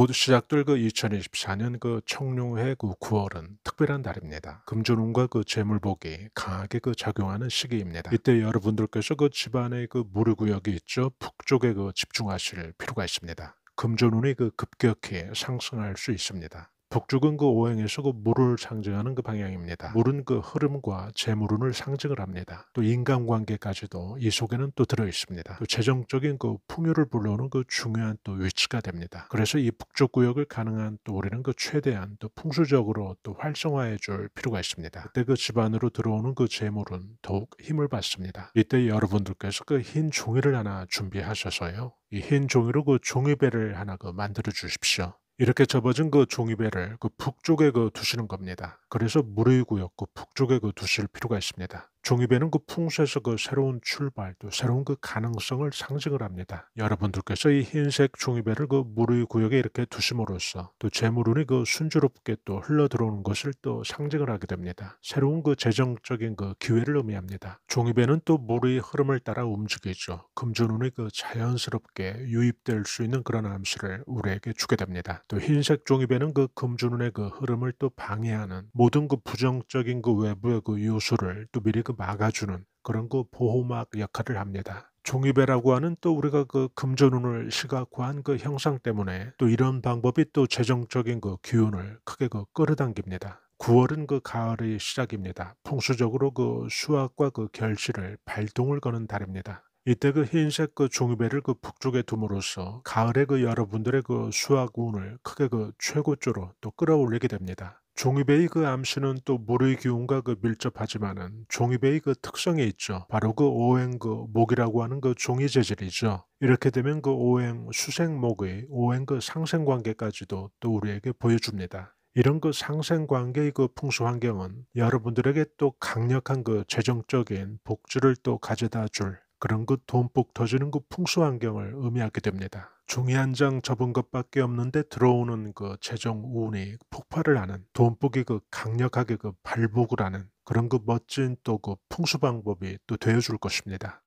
곧 시작될 그 2024년 그 청룡회 그 9월은 특별한 달입니다. 금전운과 그 재물복이 강하게 그 작용하는 시기입니다. 이때 여러분들께서 그 집안의 그 무르구역이 있죠. 북쪽에 그 집중하실 필요가 있습니다. 금전운이 그 급격히 상승할 수 있습니다. 북쪽은 그 오행에서 그 물을 상징하는 그 방향입니다. 물은 그 흐름과 재물운을 상징을 합니다. 또 인간관계까지도 이 속에는 또 들어 있습니다. 또 재정적인 그 풍요를 불러오는 그 중요한 또 위치가 됩니다. 그래서 이 북쪽 구역을 가능한 또 우리는 그 최대한 또 풍수적으로 또 활성화해 줄 필요가 있습니다. 그때 그 집안으로 들어오는 그 재물은 더욱 힘을 받습니다. 이때 여러분들께서 그 흰 종이를 하나 준비하셔서요. 이 흰 종이로 그 종이배를 하나 그 만들어 주십시오. 이렇게 접어진 그 종이배를 그 북쪽에 그 두시는 겁니다. 그래서 무르이고였고 북쪽에 그 두실 필요가 있습니다. 종이배는 그 풍수에서 그 새로운 출발, 또 새로운 그 가능성을 상징을 합니다. 여러분들께서 이 흰색 종이배를 그 무르의 구역에 이렇게 두심으로써 또 재물운이 그 순조롭게 또 흘러 들어오는 것을 또 상징을 하게 됩니다. 새로운 그 재정적인 그 기회를 의미합니다. 종이배는 또 물의 흐름을 따라 움직이죠. 금전운이 그 자연스럽게 유입될 수 있는 그런 암수를 우리에게 주게 됩니다. 또 흰색 종이배는 그 금전운의 그 흐름을 또 방해하는 모든 그 부정적인 그 외부의 그 요소를 또 미리 그 막아주는 그런 그 보호막 역할을 합니다. 종이배라고 하는 또 우리가 그 금전운을 시각화한 그 형상 때문에 또 이런 방법이 또 재정적인 그 기운을 크게 그 끌어당깁니다. 9월은 그 가을의 시작입니다. 풍수적으로 그 수확과 그 결실을 발동을 거는 달입니다. 이때 그 흰색 그 종이배를 그 북쪽에 둠으로써 가을에 그 여러분들의 그 수확 운을 크게 그 최고조로 또 끌어올리게 됩니다. 종이배의 그 암시는 또 물의 기운과 그 밀접하지만은 종이배의 그 특성에 있죠. 바로 그 오행 그 목이라고 하는 그 종이 재질이죠. 이렇게 되면 그 오행 수생목의 오행 그 상생 관계까지도 또 우리에게 보여줍니다. 이런 그 상생 관계의 그 풍수 환경은 여러분들에게 또 강력한 그 재정적인 복지를 또 가져다 줄 그런 그 돈복 터지는 그풍수환 경을 의미하게 됩니다. 종이 한 장 접은 것밖에 없는데 들어오는 그 재정 운이 폭발을 하는 돈복이 그 강력하게 그 발복을 하는 그런 그 멋진 또 그 풍수 방법이 또 되어줄 것입니다.